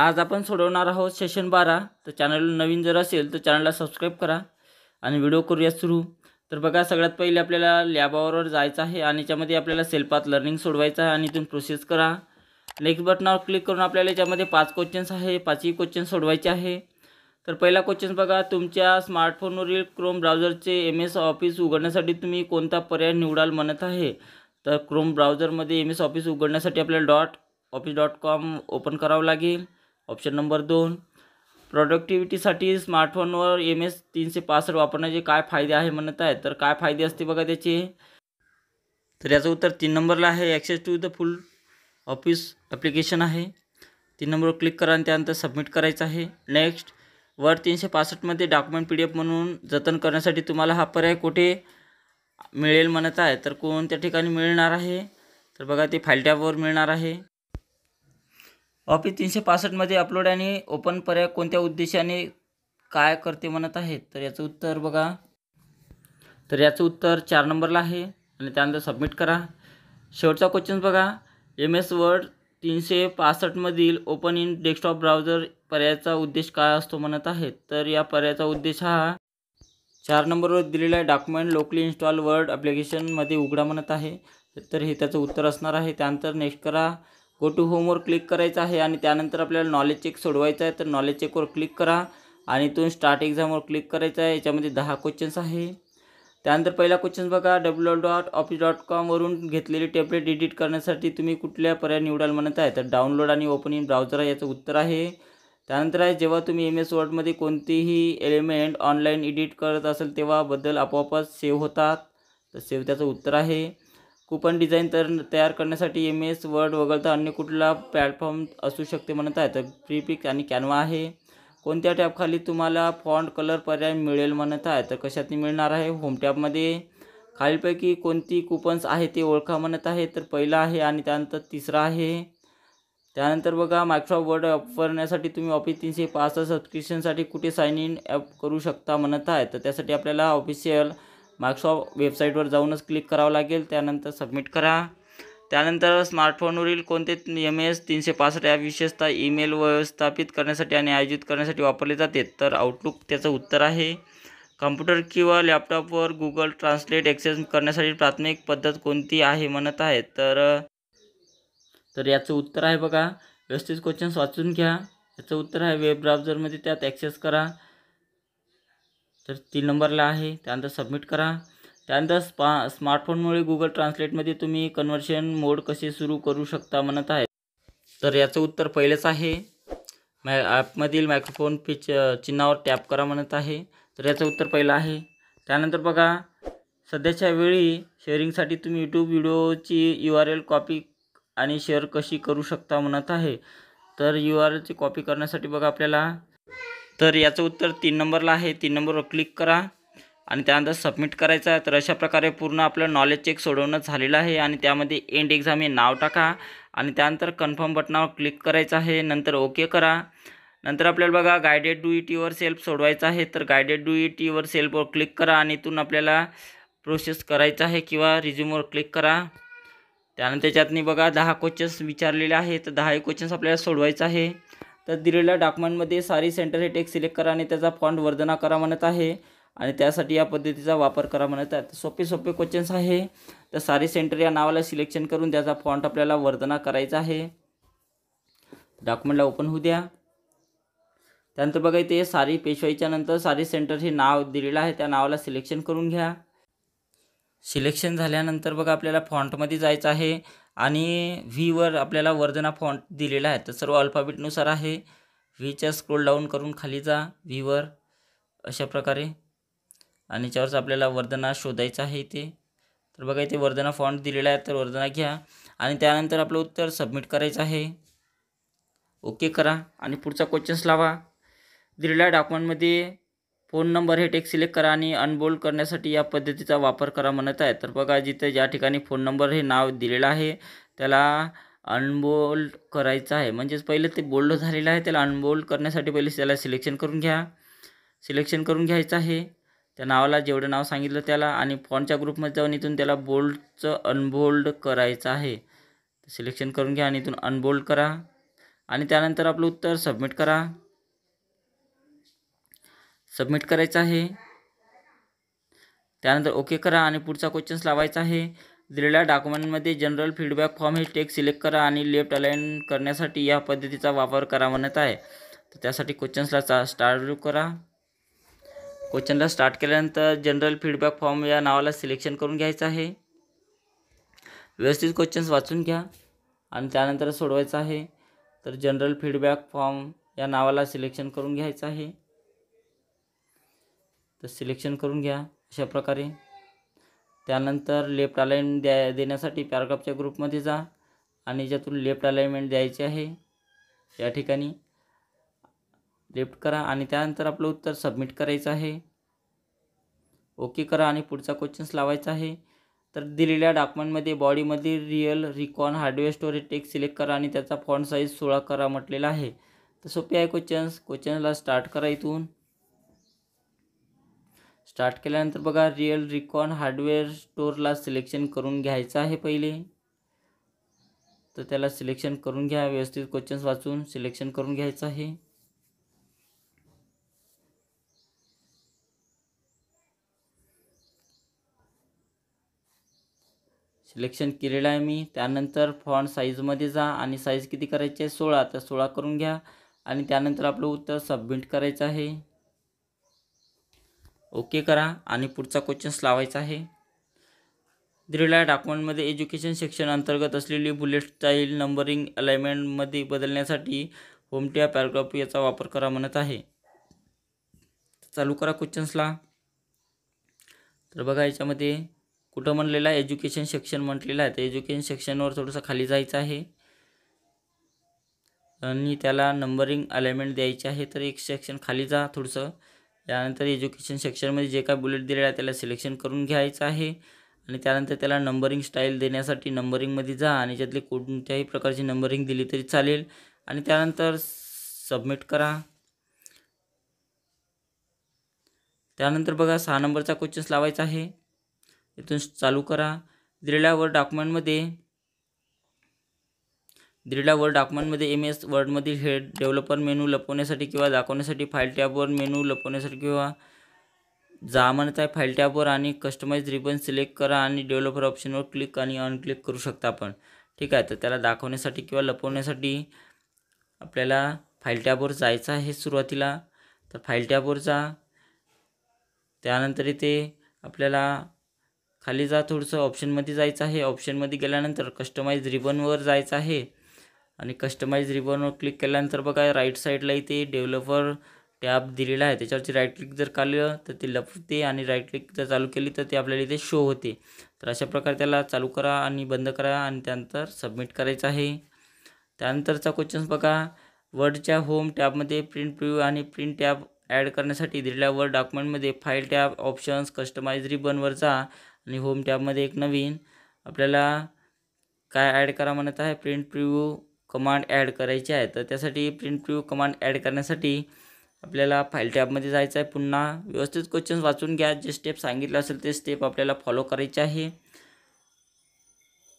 आज आपण सोडवणार आहोत सेशन बारा तर चॅनल नवीन जर असेल तर चॅनलला सबस्क्राईब करा आणि व्हिडिओ करूया सुरू तर बघा सगळ्यात पहिले आपल्याला लॅबावर जायचं आहे आणि याच्यामध्ये आपल्याला सेल्फात लर्निंग सोडवायचं आहे आणि इथून प्रोसेस करा नेक्स्ट बटनावर क्लिक करून आपल्याला याच्यामध्ये पाच क्वेश्चन्स आहे पाचही क्वेश्चन सोडवायचे आहे तर पहिला क्वेश्चन बघा तुमच्या स्मार्टफोनवरील क्रोम ब्राउझरचे एम एस ऑफिस उघडण्यासाठी तुम्ही कोणता पर्याय निवडाल म्हणत आहे तर क्रोम ब्राउझरमध्ये एम एस ऑफिस उघडण्यासाठी आपल्याला dot office dot com open करावं लागेल ऑप्शन नंबर दोन प्रोडक्टिव्हिटीसाठी स्मार्टफोनवर एम एस तीनशे पासष्ट वापरण्याचे काय फायदे आहे म्हणत आहे तर काय फायदे असते बघा त्याचे तर याचं उत्तर तीन नंबरला आहे access to the full office application आहे तीन नंबरवर क्लिक करा आणि त्यानंतर सबमिट करायचं आहे नेक्स्ट वर तीनशे पासष्टमध्ये डॉक्युमेंट पी डी एफ म्हणून जतन करण्यासाठी तुम्हाला हा पर्याय कुठे मिळेल म्हणत आहे तर कोणत्या ठिकाणी मिळणार आहे तर बघा ते फाईल टॅबवर मिळणार आहे ऑफिस तीनशे पासष्टमध्ये अपलोड आणि ओपन पर्याय कोणत्या उद्देशाने काय करते म्हणत आहेत तर याचं उत्तर बघा तर याचं उत्तर चार नंबरला आहे आणि त्यानंतर सबमिट करा शेवटचा क्वेश्चन बघा एम एस वर्ड तीनशे पासष्टमधील ओपन इन डेस्कटॉप ब्राउजर पर्यायाचा उद्देश काय असतो म्हणत आहेत तर या पर्यायाचा उद्देश हा चार नंबरवर दिलेला डॉक्युमेंट लोकली इन्स्टॉल वर्ड ॲप्लिकेशनमध्ये उघडा म्हणत आहे तर हे त्याचं उत्तर असणार आहे त्यानंतर नेक्स्ट करा गो टू होमवर क्लिक करायचं आहे आणि त्यानंतर आपल्याला नॉलेज चेक सोडवायचा आहे तर नॉलेज चेकवर क्लिक करा आणि इथून स्टार्ट एक्झामवर क्लिक करायचं आहे याच्यामध्ये दहा क्वेश्चन्स आहे त्यानंतर पहिला क्वेश्चन बघा डब्ल्यू डॉट ऑफिस डॉट कॉमवरून घेतलेली टेबलेट एडिट करण्यासाठी तुम्ही कुठल्या पर्याय निवडाल म्हणत आहे तर डाउनलोड आणि ओपन इन ब्राउझर आहे याचं उत्तर आहे त्यानंतर आहे जेव्हा तुम्ही एम एस वर्डमध्ये कोणतीही एलिमेंट ऑनलाईन एडिट करत असाल तेव्हा बद्दल आपोआपच सेव्ह होतात तर सेव्ह त्याचं उत्तर आहे कुपन डिझाईन तर तयार करण्यासाठी एम एस वर्ड वगळता अन्य कुठला प्लॅटफॉर्म असू शकते म्हणत आहे तर प्रीपिक आणि कॅनवा आहे कोणत्या टॅबखाली तुम्हाला फॉन्ट कलर पर्याय मिळेल म्हणत आहे तर कशातनी मिळणार आहे होम टॅपमध्ये खालीलपैकी कोणती कुपन्स आहे ते ओळखा म्हणत आहे तर पहिला आहे आणि त्यानंतर तिसरा आहे त्यानंतर बघा मायक्रोसॉफ्ट वर्ड वापरण्यासाठी तुम्ही ऑफिस तीनशे पाच सबस्क्रिप्शनसाठी कुठे साईन इन ॲप करू शकता म्हणत आहे तर त्यासाठी आपल्याला ऑफिशियल वेबसाइट वेबसाईटवर जाऊनच क्लिक करावं लागेल त्यानंतर सबमिट करा त्यानंतर स्मार्टफोनवरील कोणते एम एस तीनशे पासष्ट ॲप विशेषतः ईमेल व्यवस्थापित करण्यासाठी आणि आयोजित करण्यासाठी वापरले जाते तर आउटलुक त्याचं उत्तर आहे कम्प्युटर किंवा लॅपटॉपवर गुगल ट्रान्सलेट ॲक्सेस करण्यासाठी प्राथमिक पद्धत कोणती आहे म्हणत आहे तर तर याचं उत्तर आहे बघा व्यवस्थित क्वेश्चन्स वाचून घ्या याचं उत्तर आहे वेब ब्राउझरमध्ये त्यात ॲक्सेस करा तर तीन नंबरला आहे त्यानंतर सबमिट करा त्यानंतर स्पा स्मार्टफोनमुळे गुगल ट्रान्सलेटमध्ये तुम्ही कन्व्हर्शन मोड कसे सुरू करू शकता म्हणत आहे तर याचं उत्तर पहिलेच आहे मॅ ॲपमधील मायक्रोफोन पिच चिन्हावर टॅप करा म्हणत आहे तर याचं उत्तर पहिलं आहे त्यानंतर बघा सध्याच्या वेळी शेअरिंगसाठी तुम्ही यूट्यूब व्हिडिओची यू आर एल कॉपी आणि शेअर कशी करू शकता म्हणत आहे तर यू आर एलची कॉपी करण्यासाठी बघा आपल्याला तर याचं उत्तर तीन नंबरला आहे तीन नंबरवर क्लिक करा आणि त्यानंतर सबमिट करायचं आहे तर अशा प्रकारे पूर्ण आपलं नॉलेज चेक सोडवणं झालेलं आहे आणि त्यामध्ये एंड एक्झाम हे नाव टाका आणि त्यानंतर कन्फर्म बटनावर क्लिक करायचं आहे नंतर ओके करा नंतर आपल्याला बघा guided do it your self सोडवायचं आहे तर गायडेड डू इट युअर सेल्फवर क्लिक करा आणि इथून आपल्याला प्रोसेस करायचं आहे किंवा रिझ्यूमवर क्लिक करा त्यानंतर त्याच्यातनी बघा दहा क्वेश्चन्स विचारलेले आहेत तर दहाही क्वेश्चन्स आपल्याला सोडवायचं आहे तर दिलेल्या डॉक्युमेंटमध्ये सारी सेंटर हे टेक्स्ट सिलेक्ट करा आणि त्याचा फॉन्ट वर्धना करा म्हणत आहे आणि त्यासाठी या पद्धतीचा वापर करा म्हणत आहे सोपे सोपे क्वेश्चन्स आहे तर सारी सेंटर या नावाला सिलेक्शन करून त्याचा फॉन्ट आपल्याला वर्धना करायचा आहे डॉक्युमेंटला ओपन होऊ द्या त्यानंतर बघा इथे सारी पेशवाईच्या नंतर सारी सेंटर हे नाव दिलेलं आहे त्या नावाला सिलेक्शन करून घ्या सिलेक्शन झाल्यानंतर बघा आपल्याला फॉन्टमध्ये जायचं आहे आणि व्हीवर आपल्याला वर्जना फॉन्ट दिलेला आहे तर सर्व अल्फाबेटनुसार आहे व्हीच्या स्क्रोल डाऊन करून खाली जा व्हीवर अशा प्रकारे आणि याच्यावरच आपल्याला वर्धना शोधायचं आहे इथे तर बघा इथे वर्धना फॉन्ट दिलेला आहे तर वर्धना घ्या आणि त्यानंतर आपलं उत्तर सबमिट करायचं आहे ओके करा आणि पुढचा क्वेश्चन्स लावा दिलेल्या डॉक्युमेंटमध्ये फोन नंबर हे टेक्स्ट सिलेक्ट करा आणि अनबोल्ड करण्यासाठी या पद्धतीचा वापर करा म्हणत आहे तर बघा जिथे ज्या ठिकाणी फोन नंबर हे नाव दिलेलं आहे त्याला अनबोल्ड करायचं आहे म्हणजेच पहिले ते बोल्ड झालेलं आहे त्याला अनबोल्ड करण्यासाठी पहिले त्याला सिलेक्शन करून घ्या सिलेक्शन करून घ्यायचं आहे त्या नावाला जेवढं नाव सांगितलं त्याला आणि फॉनच्या ग्रुपमध्ये जाऊन इथून त्याला बोल्डचं अनबोल्ड करायचं आहे सिलेक्शन करून घ्या आणि इथून अनबोल्ड करा आणि त्यानंतर आपलं उत्तर सबमिट करा सबमिट करायचं आहे त्यानंतर ओके करा आणि पुढचा क्वेश्चन्स लावायचा आहे दिलेल्या डॉक्युमेंटमध्ये जनरल फीडबॅक फॉर्म हे टेक सिलेक्ट करा आणि लेफ्ट अलाइन करण्यासाठी या पद्धतीचा वापर करा म्हणत आहे तर त्यासाठी क्वेश्चन्सला चा स्टार्ट करा क्वेश्चनला स्टार्ट केल्यानंतर जनरल फीडबॅक फॉर्म या नावाला सिलेक्शन करून घ्यायचं आहे व्यवस्थित क्वेश्चन्स वाचून घ्या आणि त्यानंतर सोडवायचं आहे तर जनरल फीडबॅक फॉर्म या नावाला सिलेक्शन करून घ्यायचं आहे तर सिलेक्शन करून घ्या अशा प्रकारे त्यानंतर लेफ्ट अलाइनमेंट द्या देण्यासाठी पॅराग्राफच्या ग्रुपमध्ये जा आणि ज्यातून लेफ्ट अलाइनमेंट द्यायचे आहे या ठिकाणी लेफ्ट करा आणि त्यानंतर आपलं उत्तर सबमिट करायचं आहे ओके करा आणि पुढचा क्वेश्चन्स लावायचा आहे तर दिलेल्या डॉक्युमेंटमध्ये बॉडीमध्ये real recon hardware storage text select करा आणि त्याचा फॉन्ट साईज सोळा करा म्हटलेला आहे तर सोपे आहे क्वेश्चन्स क्वेश्चन्सला स्टार्ट करा इथून स्टार्ट केल्यानंतर बघा रिअल रिकॉन हार्डवेअर स्टोअरला सिलेक्शन करून घ्यायचं आहे पहिले तर त्याला सिलेक्शन करून घ्या व्यवस्थित क्वेश्चन्स वाचून सिलेक्शन करून घ्यायचं आहे सिलेक्शन केलेलं आहे मी त्यानंतर फॉन्ट साईजमध्ये जा आणि साईज किती करायची आहे सोळा तर सोळा करून घ्या आणि त्यानंतर आपलं उत्तर सबमिट करायचं आहे ओके करा आणि पुढचा क्वेश्चन्स लावायचा आहे दिलेल्या डॉक्युमेंटमध्ये एज्युकेशन सेक्शन अंतर्गत असलेली बुलेट स्टाईल नंबरिंग अलाइनमेंटमध्ये बदलण्यासाठी होमटिया पॅराग्राफ याचा वापर करा म्हणत आहे चालू करा क्वेश्चन्सला तर बघा याच्यामध्ये कुठं म्हटलेलं आहे एज्युकेशन सेक्शन म्हटलेलं आहे तर एज्युकेशन सेक्शनवर थोडंसं खाली जायचं आहे आणि त्याला नंबरिंग अलाइनमेंट द्यायची आहे तर एक सेक्शन खाली जा थोडंसं त्यानंतर एज्युकेशन सेक्शनमध्ये जे काय बुलेट दिलेलं आहे त्याला सिलेक्शन करून घ्यायचं आहे आणि त्यानंतर त्याला नंबरिंग स्टाईल देण्यासाठी नंबरिंगमध्ये जा आणि ज्यातली कोणत्याही प्रकारची नंबरिंग दिली तरी चालेल आणि त्यानंतर सबमिट करा त्यानंतर बघा सहा नंबरचा क्वेश्चन्स लावायचा आहे इथून चालू करा दिलेल्यावर डॉक्युमेंटमध्ये दिलेल्या वर्ड डॉक्युमेंटमध्ये एम एस वर्डमधील हेड डेव्हलपर मेनू लपवण्यासाठी किंवा दाखवण्यासाठी फाईल टॅबवर मेनू लपवण्यासाठी किंवा जा म्हणत जामानता फाईल टॅबवर आणि कस्टमाइज रिबन सिलेक्ट करा आणि डेव्हलपर ऑप्शनवर क्लिक आणि अनक्लिक करू शकता आपण ठीक आहे तर त्याला दाखवण्यासाठी किंवा लपवण्यासाठी आपल्याला फाईल टॅबवर जायचं आहे सुरुवातीला तर फाईल टॅबवर जा त्यानंतर इथे आपल्याला खाली जा थोडंसं ऑप्शनमध्ये जायचं आहे ऑप्शनमध्ये गेल्यानंतर कस्टमाइज रिबनवर जायचं आहे आणि कस्टमाइज रिबनवर क्लिक केल्यानंतर बघा राईट साईडला इथे डेव्हलपर टॅब दिलेला आहे त्याच्यावरती राईट क्लिक जर काढलं तर ते लपते आणि राईट क्लिक जर चालू केली तर ते आपल्याला इथे शो होते तर अशा प्रकारे त्याला चालू करा आणि बंद करा आणि त्यानंतर सबमिट करायचं आहे त्यानंतरचा क्वेश्चन्स बघा वर्डच्या होम टॅबमध्ये प्रिंट प्रिव्ह आणि प्रिंट टॅब ॲड करण्यासाठी दिलेल्या वर्ड डॉक्युमेंटमध्ये फाईल टॅब ऑप्शन्स कस्टमाइज रिबनवर जा आणि होम टॅबमध्ये एक नवीन आपल्याला काय ॲड करा म्हणत आहे प्रिंट प्रिव्ह कमांड ॲड करायची आहे तर त्यासाठी प्रिंट टू कमांड ॲड करण्यासाठी आपल्याला फाईल टॅबमध्ये जायचं आहे पुन्हा व्यवस्थित क्वेश्चन वाचून घ्या जे स्टेप सांगितलं असेल ते स्टेप आपल्याला फॉलो करायचे आहे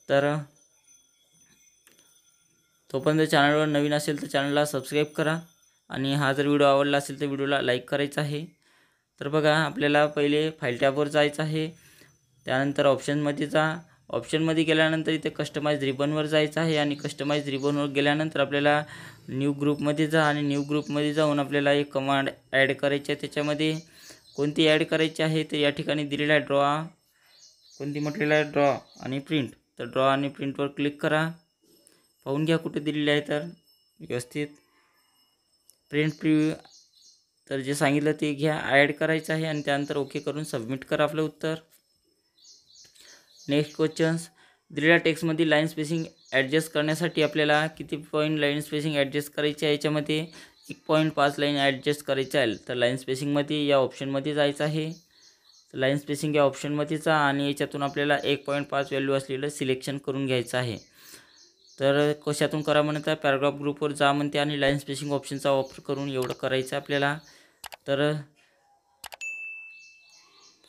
तर तोपर्यंत चॅनलवर नवीन असेल तर चॅनलला सबस्क्राईब करा आणि हा जर व्हिडिओ आवडला असेल तर व्हिडिओला लाईक करायचा आहे तर बघा आपल्याला पहिले फाईल टॅबवर जायचं आहे त्यानंतर ऑप्शनमध्ये जा ऑप्शनमध्ये गेल्यानंतर इथे कस्टमाइज रिबनवर जायचं आहे आणि कस्टमाइज रिबनवर गेल्यानंतर आपल्याला न्यू ग्रुपमध्ये जा आणि न्यू ग्रुपमध्ये जाऊन आपल्याला एक कमांड ॲड करायची आहे त्याच्यामध्ये कोणती ॲड करायची आहे तर या ठिकाणी दिलेला आहे ड्रॉ कोणती म्हटलेलं आहे ड्रॉ आणि प्रिंट तर ड्रॉ आणि प्रिंटवर क्लिक करा पाहून घ्या कुठे दिलेली आहे तर व्यवस्थित प्रिंट प्रिव्ह्यू तर जे सांगितलं ते घ्या ॲड करायचं आहे आणि त्यानंतर ओके करून सबमिट करा आपलं उत्तर नेक्स्ट क्वेश्चन्स दिलेल्या टेक्स्टमध्ये लाईन स्पेसिंग ॲडजस्ट करण्यासाठी आपल्याला किती पॉईंट लाईन स्पेसिंग ॲडजस्ट करायची आहे याच्यामध्ये एक पॉईंट पाच लाईन ॲडजस्ट करायची आहे तर लाईन स्पेसिंगमध्ये या ऑप्शनमध्ये जायचं आहे तर लाईन स्पेसिंग या ऑप्शनमध्ये जा आणि याच्यातून आपल्याला एक पॉईंट पाच व्हॅल्यू असलेलं सिलेक्शन करून घ्यायचं आहे तर कशातून करा म्हणता पॅराग्राफ ग्रुपवर जा म्हणते आणि लाईन स्पेसिंग ऑप्शनचा वापर करून एवढं करायचं आपल्याला तर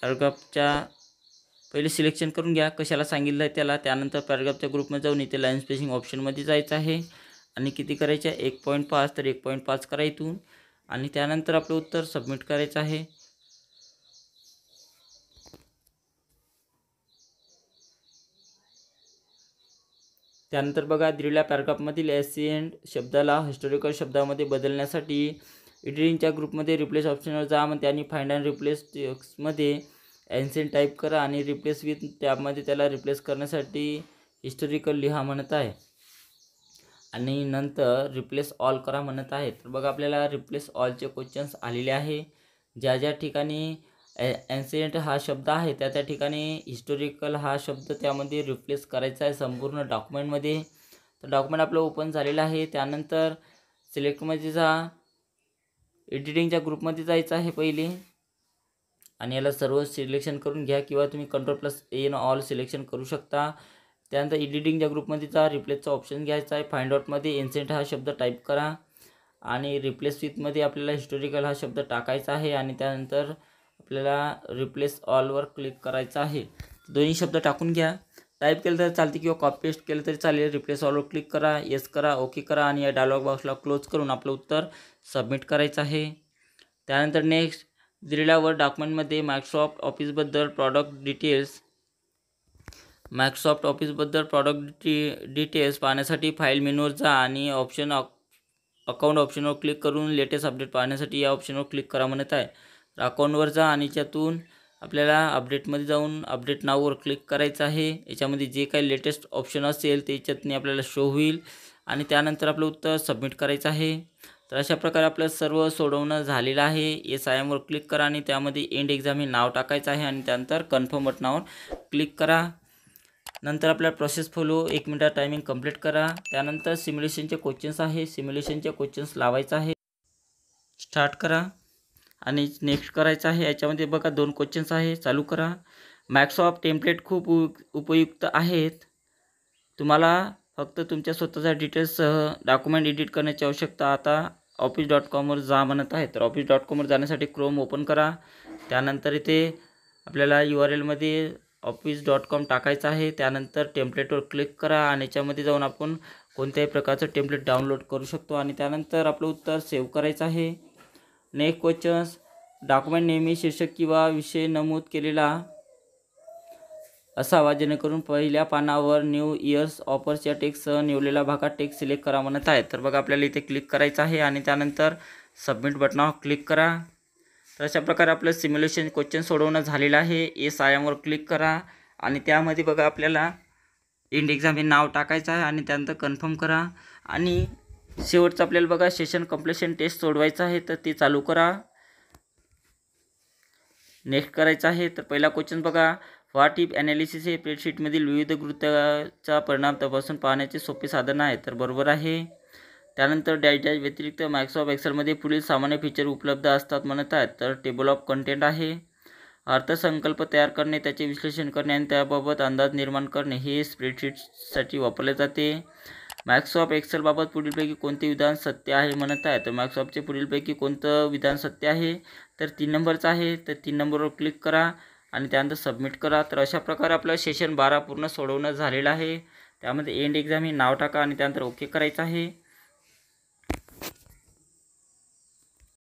पॅराग्राफच्या पहिले सिलेक्शन करून घ्या कशाला सांगितलं आहे त्याला त्यानंतर पॅराग्राफच्या ग्रुपमध्ये जाऊन इथे लाईन स्पेसिंग ऑप्शनमध्ये जायचं आहे आणि किती करायचं आहे एक पॉईंट पाच तर एक पॉईंट पाच करा इथून आणि त्यानंतर आपलं उत्तर सबमिट करायचं आहे त्यानंतर बघा दिलेल्या पॅराग्राफमधील एस सी एंड शब्दाला हिस्टॉरिकल शब्दामध्ये बदलण्यासाठी एडिटिंगच्या ग्रुपमध्ये रिप्लेस ऑप्शनवर जा आणि फाइंड अँड रिप्लेस ॲन्सेन टाईप करा आणि रिप्लेस विथ टॅबमध्ये त्याला रिप्लेस करण्यासाठी हिस्टोरिकल लिहा म्हणत आहे आणि नंतर रिप्लेस ऑल करा म्हणत आहे तर बघा आपल्याला रिप्लेस ऑलचे क्वेश्चन्स आलेले आहे ज्या ज्या ठिकाणी ॲन्सिडेंट हा शब्द आहे त्या त्या ठिकाणी हिस्टोरिकल हा शब्द त्यामध्ये रिप्लेस करायचा आहे संपूर्ण डॉक्युमेंटमध्ये तर डॉक्युमेंट आपलं ओपन झालेलं आहे त्यानंतर सिलेक्टमध्ये जा एडिटिंगच्या ग्रुपमध्ये जायचं आहे पहिले आणि याला सर्व सिलेक्शन करून घ्या किंवा तुम्ही control plus N all selection करू शकता त्यानंतर एडिटिंगच्या ग्रुपमध्ये जा रिप्लेसचा ऑप्शन घ्यायचा आहे फाइंड आउटमध्ये एन्सेंट हा शब्द टाईप करा आणि रिप्लेस विथमध्ये आपल्याला हिस्टोरिकल हा शब्द टाकायचा आहे आणि त्यानंतर आपल्याला रिप्लेस ऑलवर क्लिक करायचा आहे दोन्ही शब्द टाकून घ्या टाईप केलं तर चालते किंवा कॉपी पेस्ट केलं तरी चालेल रिप्लेस ऑलवर क्लिक करा येस करा ओके करा आणि या डायलॉग बॉक्सला क्लोज करून आपलं उत्तर सबमिट करायचं आहे त्यानंतर नेक्स्ट दिल्यावर डॉक्युमेंटमध्ये मायक्रोसॉफ्ट ऑफिसबद्दल प्रॉडक्ट डिटेल्स मायक्रोसॉफ्ट ऑफिसबद्दल प्रॉडक्ट डिटी डिटेल्स पाहण्यासाठी फाईल मेनूवर जा आणि ऑप्शन अकाउंट ऑप्शनवर क्लिक करून लेटेस्ट अपडेट पाहण्यासाठी या ऑप्शनवर क्लिक करा म्हणत आहे अकाउंटवर जा आणि याच्यातून आपल्याला अपडेटमध्ये जाऊन अपडेट नाववर क्लिक करायचं आहे याच्यामध्ये जे काही लेटेस्ट ऑप्शन असेल ते आपल्याला शो होईल आणि त्यानंतर आपलं उत्तर सबमिट करायचं आहे तर अशा प्रकारे आपलं सर्व सोडवणं झालेलं आहे एस आय एमवर क्लिक करा आणि त्यामध्ये एंड एक्झाम हे नाव टाकायचं आहे आणि त्यानंतर कन्फर्म बटनावर क्लिक करा नंतर आपल्या प्रोसेस फॉलो एक मिनटा टायमिंग कंप्लीट करा त्यानंतर सिम्युलेशनचे क्वेश्चन्स आहे सिम्युलेशनचे क्वेश्चन्स लावायचं आहे स्टार्ट करा आणि नेक्स्ट करायचं आहे याच्यामध्ये बघा दोन क्वेश्चन्स आहे चालू करा ऑफ टेम्पलेट खूप उपयुक्त आहेत तुम्हाला फक्त तुमच्या स्वतःच्या डिटेल्ससह डॉक्युमेंट एडिट करण्याची आवश्यकता आता ऑफिस डॉट कॉमवर जा म्हणत आहे तर ऑफिस डॉट कॉमवर जाण्यासाठी क्रोम ओपन करा त्यानंतर इथे आपल्याला यू आर एलमध्ये ऑफिस डॉट कॉम टाकायचं आहे त्यानंतर टेम्पलेटवर क्लिक करा आणि याच्यामध्ये जाऊन आपण कोणत्याही प्रकारचं टेम्पलेट डाउनलोड करू शकतो आणि त्यानंतर आपलं उत्तर सेव्ह करायचं आहे नेक्स्ट क्वेश्चन्स डॉक्युमेंट नेहमी शीर्षक किंवा विषय नमूद केलेला असावा जेणेकरून पहिल्या पानावर न्यू इयर्स ऑफर्स टेक्स निवलेला भागात टेक्स सिलेक्ट करा म्हणत आहे तर बघा आपल्याला इथे क्लिक करायचं आहे आणि त्यानंतर सबमिट बटनावर क्लिक करा तर अशा प्रकारे आपलं सिम्युलेशन क्वेश्चन सोडवणं झालेलं आहे एस एमवर क्लिक करा आणि त्यामध्ये बघा आपल्याला इंड एक्झाम हे नाव टाकायचं आहे आणि त्यानंतर कन्फर्म करा आणि शेवटचं आपल्याला बघा सेशन कम्प्लिशन टेस्ट सोडवायचं आहे तर ते चालू करा नेक्स्ट करायचं आहे तर पहिला क्वेश्चन बघा व्हॉट ॲनालिसिस हे स्प्रेडशीटमधील विविध कृत्याचा परिणाम तपासून पाहण्याचे सोपे साधन आहे तर बरोबर आहे त्यानंतर डॅश व्यतिरिक्त मायक्रोसॉफ्ट एक्सेलमध्ये पुढील सामान्य फीचर उपलब्ध असतात म्हणत आहेत तर टेबल ऑफ कंटेंट आहे अर्थसंकल्प तयार करणे त्याचे विश्लेषण करणे आणि त्याबाबत अंदाज निर्माण करणे हे स्प्रेडशीटसाठी वापरले जाते मायक्रोसॉफ्ट एक्सेलबाबत पुढीलपैकी कोणते विधान सत्य आहे म्हणत आहे तर मायक्रोसॉफ्टचे पुढीलपैकी कोणतं विधान सत्य आहे तर तीन नंबरचं आहे तर तीन नंबरवर क्लिक करा आणि त्यानंतर सबमिट करा तर अशा प्रकारे आपलं सेशन बारा पूर्ण सोडवणं झालेलं आहे त्यामध्ये एंड एक्झाम हे नाव टाका आणि त्यानंतर ओके करायचं आहे